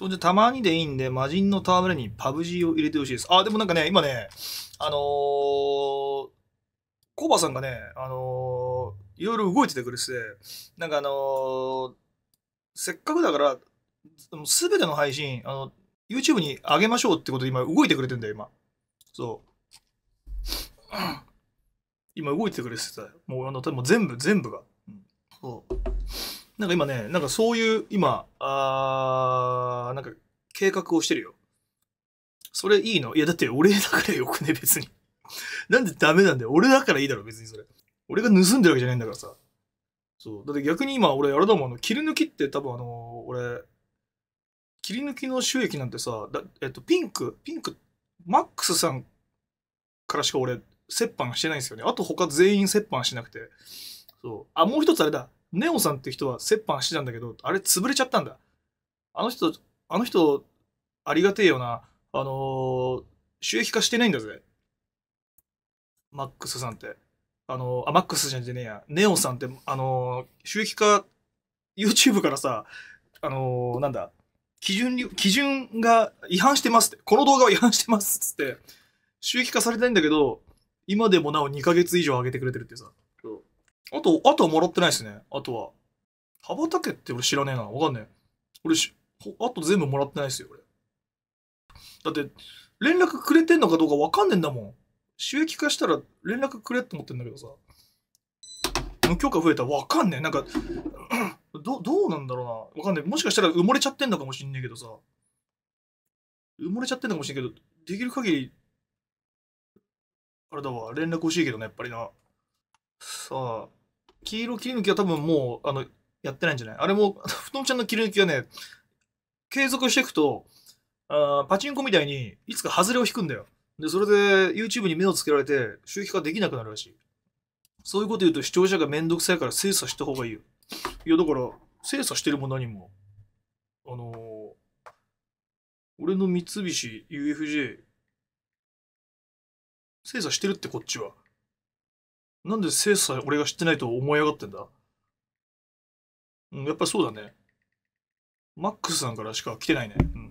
そんで、たまにでいいんで、魔人のター戯れにパブ G を入れてほしいです。あ、でもなんかね、今ね、あのー、コバさんがね、あのー、いろいろ動いててくれてて、なんかあのー、せっかくだから、すべての配信、あの、YouTube に上げましょうってことで今動いてくれてんだよ、今。そう。今動いてくれてたよ。もうあの、全部、全部が。うん、そう。なんか今ね、なんかそういう、今、あー、なんか計画をしてるよ。それいいのいや、だって俺だからよくね、別に。なんでダメなんだよ。俺だからいいだろ、別にそれ。俺が盗んでるわけじゃないんだからさ。そう。だって逆に今、俺、あれだもん、あの、切り抜きって多分あのー、俺、切り抜きの収益なんてさ、だえっと、ピンク、ピンク、マックスさんからしか俺、折半してないんですよね。あと他全員折半しなくて。そう。あ、もう一つあれだ。ネオさんって人は折半してたんだけど、あれ潰れちゃったんだ。あの人、あの人、ありがてえよな。あのー、収益化してないんだぜ。マックスさんって。あのー、あ、マックスじゃねえや。ネオさんって、あのー、収益化、YouTube からさ、あのなんだ、基準、基準が違反してますって。この動画は違反してますっつって、収益化されてないんだけど、今でもなお2ヶ月以上上げてくれてるってさ。あと、あとはもらってないですね。あとは。羽ばたけって俺知らねえな。わかんねえ。俺し、あと全部もらってないですよ、俺。だって、連絡くれてんのかどうかわかんねえんだもん。収益化したら連絡くれって思ってんだけどさ。無許可増えたらわかんねえ。なんか、ど、どうなんだろうな。わかんねえ。もしかしたら埋もれちゃってんのかもしんねえけどさ。埋もれちゃってんのかもしんねえけど、できる限り、あれだわ、連絡欲しいけどね、やっぱりな。さあ。黄色切り抜きは多分もう、あの、やってないんじゃないあれも、ふとんちゃんの切り抜きはね、継続していくと、あパチンコみたいに、いつか外れを引くんだよ。で、それで YouTube に目をつけられて、収益化できなくなるらしい。そういうこと言うと視聴者がめんどくさいから精査した方がいいよ。いや、だから、精査してるも何も。あのー、俺の三菱 UFJ、精査してるってこっちは。なんで精査俺が知ってないと思い上がってんだうん、やっぱそうだね。マックスさんからしか来てないね。うん